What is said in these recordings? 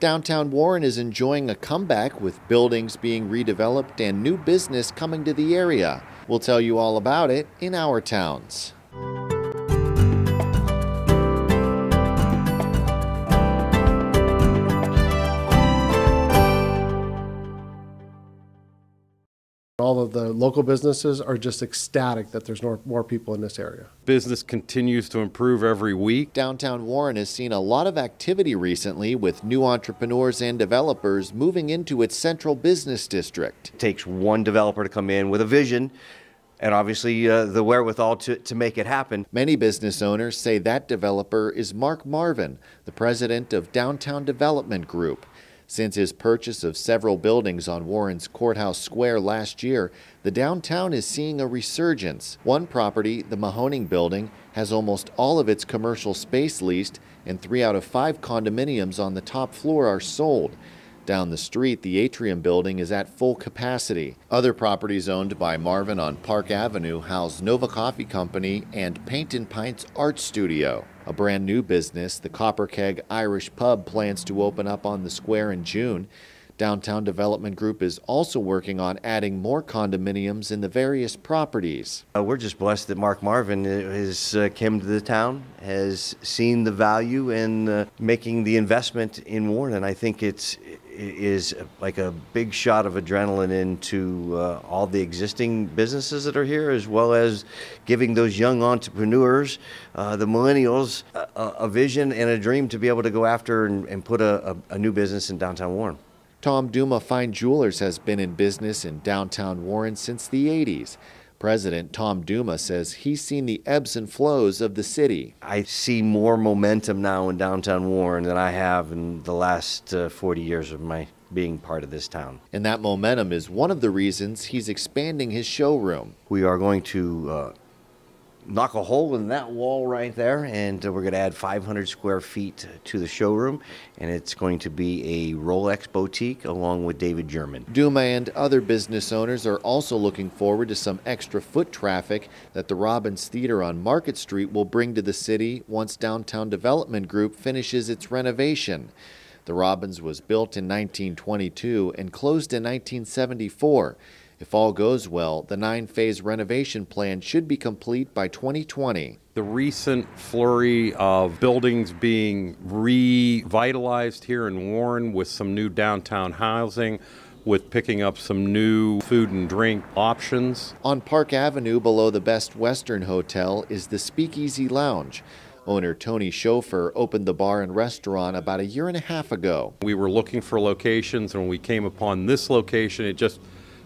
Downtown Warren is enjoying a comeback with buildings being redeveloped and new business coming to the area. We'll tell you all about it in our towns. All of the local businesses are just ecstatic that there's more people in this area. Business continues to improve every week. Downtown Warren has seen a lot of activity recently with new entrepreneurs and developers moving into its central business district. It takes one developer to come in with a vision and obviously uh, the wherewithal to, to make it happen. Many business owners say that developer is Mark Marvin, the president of Downtown Development Group. Since his purchase of several buildings on Warren's Courthouse Square last year, the downtown is seeing a resurgence. One property, the Mahoning Building, has almost all of its commercial space leased, and three out of five condominiums on the top floor are sold. Down the street, the atrium building is at full capacity. Other properties owned by Marvin on Park Avenue house Nova Coffee Company and Paint and Pints Art Studio. A brand new business, the Copper Keg Irish Pub plans to open up on the square in June. Downtown Development Group is also working on adding more condominiums in the various properties. Uh, we're just blessed that Mark Marvin uh, has uh, came to the town, has seen the value in uh, making the investment in Warren. I think it's is like a big shot of adrenaline into uh, all the existing businesses that are here, as well as giving those young entrepreneurs, uh, the millennials, a, a, vision and a dream to be able to go after and, and put a, a, a new business in downtown Warren. Tom Duma Fine Jewelers has been in business in downtown Warren since the 80s. President Tom Duma says he's seen the ebbs and flows of the city. I see more momentum now in downtown Warren than I have in the last uh, 40 years of my being part of this town. And that momentum is one of the reasons he's expanding his showroom. We are going to uh, knock a hole in that wall right there, and uh, we're going to add 500 square feet to the showroom, and it's going to be a Rolex boutique along with David German. Duma and other business owners are also looking forward to some extra foot traffic that the Robbins Theater on Market Street will bring to the city once Downtown Development Group finishes its renovation. The Robbins was built in 1922 and closed in 1974. If all goes well, the nine phase renovation plan should be complete by 2020. The recent flurry of buildings being revitalized here in Warren with some new downtown housing with picking up some new food and drink options. On Park Avenue below the Best Western Hotel is the Speakeasy Lounge. Owner Tony Schofer opened the bar and restaurant about a year and a half ago. We were looking for locations and when we came upon this location, it just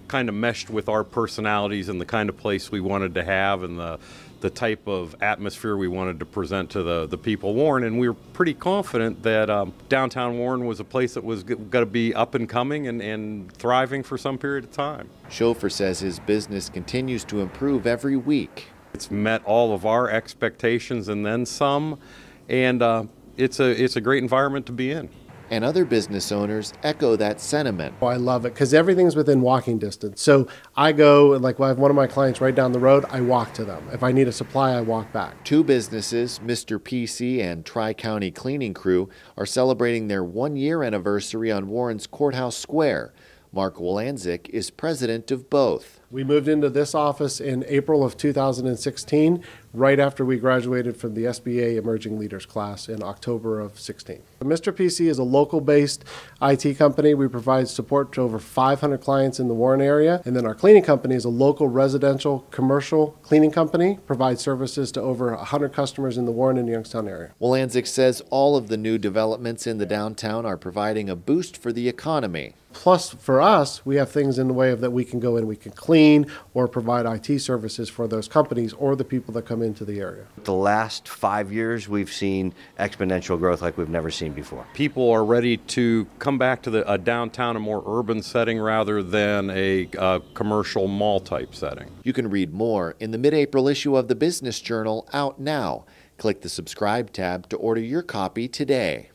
kind of meshed with our personalities and the kind of place we wanted to have and the the type of atmosphere we wanted to present to the, the people of Warren. And we were pretty confident that um, downtown Warren was a place that was going to be up and coming and, and thriving for some period of time. Schofer says his business continues to improve every week. It's met all of our expectations and then some, and uh, it's, a, it's a great environment to be in and other business owners echo that sentiment. Oh, I love it because everything's within walking distance. So I go, like, well, I have one of my clients right down the road, I walk to them. If I need a supply, I walk back. Two businesses, Mr. PC and Tri County Cleaning Crew, are celebrating their one year anniversary on Warren's Courthouse Square. Mark Wolanzik is president of both. We moved into this office in April of 2016 right after we graduated from the SBA Emerging Leaders class in October of 16. Mr. PC is a local based IT company. We provide support to over 500 clients in the Warren area. And then our cleaning company is a local residential commercial cleaning company, provides services to over 100 customers in the Warren and Youngstown area. Wolanzik says all of the new developments in the downtown are providing a boost for the economy. Plus, for us, we have things in the way of that we can go in, we can clean or provide IT services for those companies or the people that come into the area. The last five years, we've seen exponential growth like we've never seen before. People are ready to come back to the, a downtown, a more urban setting rather than a commercial mall type setting. You can read more in the mid April issue of the Business Journal out now. Click the subscribe tab to order your copy today.